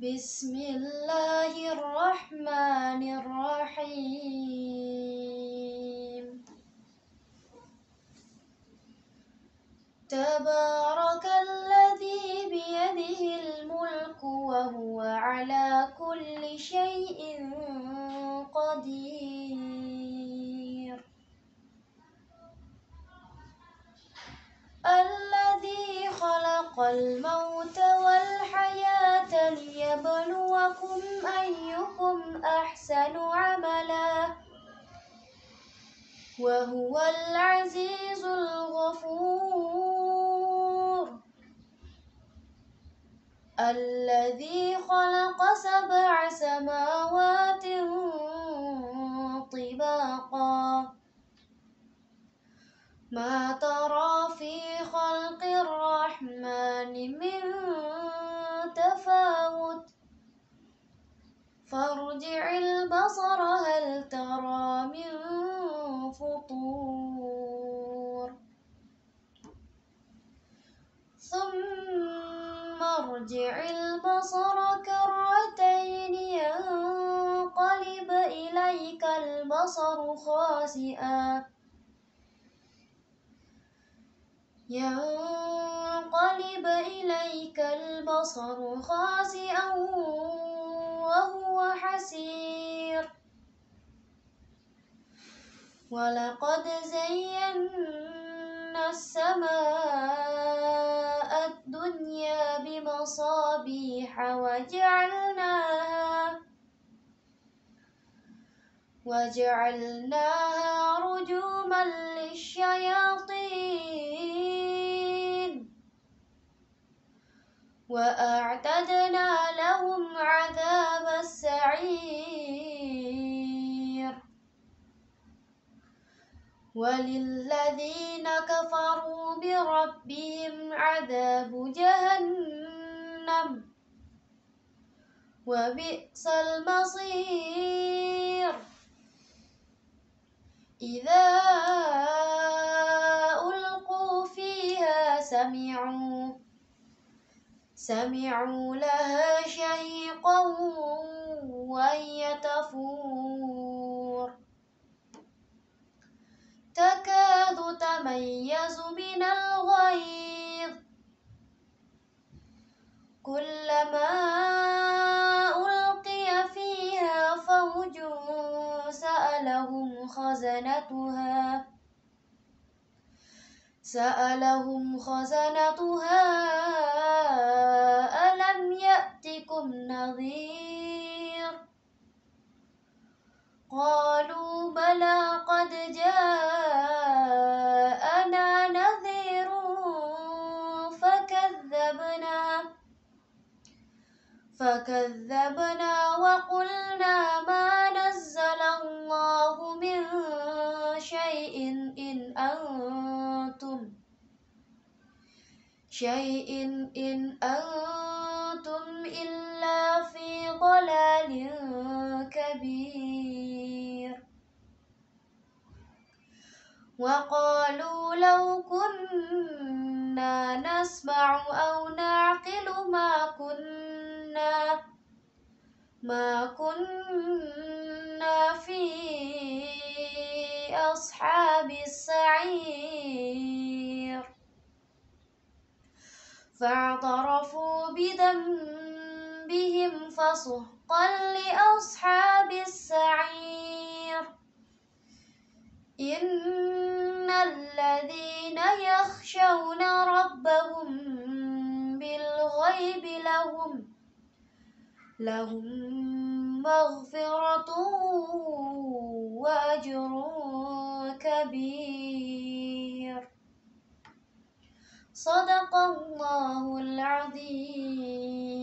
بسم الله الرحمن الرحيم تبارك الذي بيده الملك وهو على كل شيء قدير الذي خلق الموت أيكم أحسن عملا وهو العزيز الغفور الذي خلق سبع سماوات طباقا ما ترى في خلق الرحمن من فارجع البصر هل ترى من فطور ثم ارجع البصر كرتين ينقلب إليك البصر خاسئا ينقلب إليك البصر خاسئا وهو حسير ولقد زينا السماء الدنيا بمصابيح وجعلناها وجعلناها رجوما للشياطين الخير وللذين كفروا بربهم عذاب جهنم وبئس المصير إذا ألقوا فيها سمعوا سمعوا لها شهيقا وهي تفور تكاد تميز من الغيظ كلما ألقي فيها فوج سألهم خزنتها سألهم خزنتها نظير قالوا بلى قد جاءنا نذير فكذبنا فكذبنا وقلنا ما نزل الله من شيء إن أنتم شيء إن أنتم أنتم إلا في ضلال كبير وقالوا لو كنا نسمع أو نعقل ما كنا ما كنا في أصحاب السعير فاعترفوا بذنبهم فصحقا لأصحاب السعير إن الذين يخشون ربهم بالغيب لهم لهم مغفرة وأجر كبير صدق الله العظيم